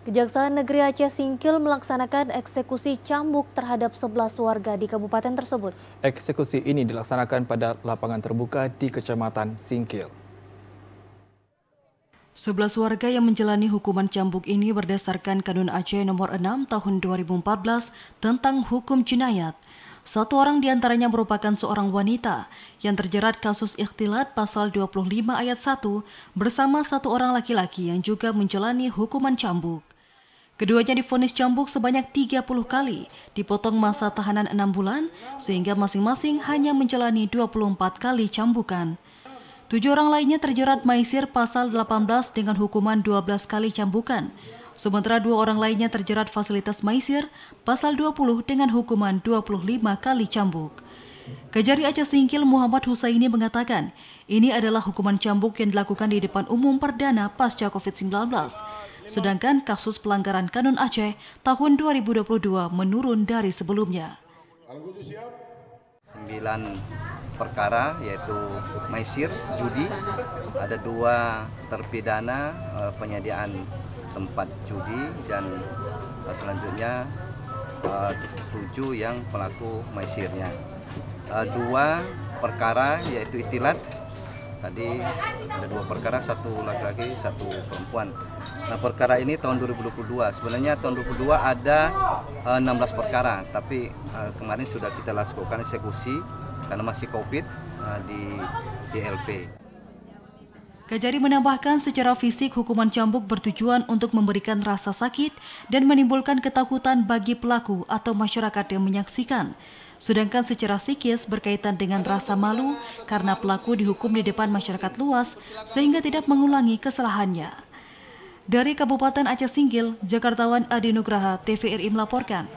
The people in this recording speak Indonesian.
Kejaksaan Negeri Aceh Singkil melaksanakan eksekusi cambuk terhadap 11 warga di kabupaten tersebut. Eksekusi ini dilaksanakan pada lapangan terbuka di Kecamatan Singkil. 11 warga yang menjalani hukuman cambuk ini berdasarkan Kanun Aceh nomor 6 tahun 2014 tentang hukum jenayat. Satu orang diantaranya merupakan seorang wanita yang terjerat kasus ikhtilat pasal 25 ayat 1 bersama satu orang laki-laki yang juga menjalani hukuman cambuk. Keduanya difonis cambuk sebanyak 30 kali, dipotong masa tahanan 6 bulan, sehingga masing-masing hanya menjalani 24 kali cambukan. Tujuh orang lainnya terjerat maisir pasal 18 dengan hukuman 12 kali cambukan. Sementara dua orang lainnya terjerat fasilitas maisir pasal 20 dengan hukuman 25 kali cambuk. Kejari Aceh Singkil Muhammad Husaini mengatakan, ini adalah hukuman cambuk yang dilakukan di depan umum perdana pasca COVID-19. Sedangkan kasus pelanggaran Kanun Aceh tahun 2022 menurun dari sebelumnya. Sembilan perkara yaitu maisir, judi, ada dua terpidana eh, penyediaan tempat judi dan uh, selanjutnya uh, tujuh yang pelaku maisirnya. Uh, dua perkara yaitu itilat tadi ada dua perkara satu laki-laki satu perempuan nah perkara ini tahun 2022 sebenarnya tahun 2022 ada uh, 16 perkara tapi uh, kemarin sudah kita lakukan eksekusi karena masih covid uh, di DLP. Kajari menambahkan secara fisik hukuman cambuk bertujuan untuk memberikan rasa sakit dan menimbulkan ketakutan bagi pelaku atau masyarakat yang menyaksikan. Sedangkan secara psikis berkaitan dengan rasa malu karena pelaku dihukum di depan masyarakat luas sehingga tidak mengulangi kesalahannya. Dari Kabupaten Aceh Singgil, Jakartawan Adi Nugraha, TVRI melaporkan.